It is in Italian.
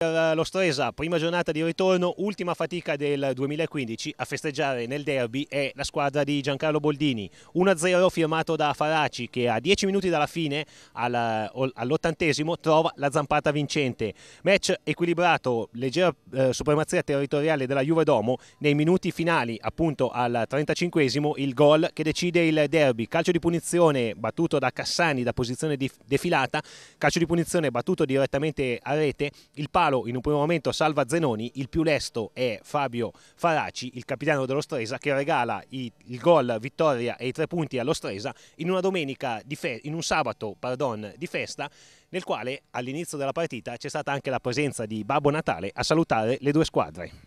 Per eh, lo Stresa, prima giornata di ritorno, ultima fatica del 2015 a festeggiare nel derby è la squadra di Giancarlo Boldini. 1-0 firmato da Faraci che a 10 minuti dalla fine all'ottantesimo trova la zampata vincente. Match equilibrato, leggera eh, supremazia territoriale della Juve Domo. Nei minuti finali, appunto al 35esimo, il gol che decide il derby. Calcio di punizione battuto da Cassani da posizione defilata, calcio di punizione battuto direttamente a rete, il palo palo in un primo momento salva Zenoni, il più lesto è Fabio Faraci, il capitano dello Stresa, che regala i, il gol, vittoria e i tre punti allo Stresa in, in un sabato pardon, di festa nel quale all'inizio della partita c'è stata anche la presenza di Babbo Natale a salutare le due squadre.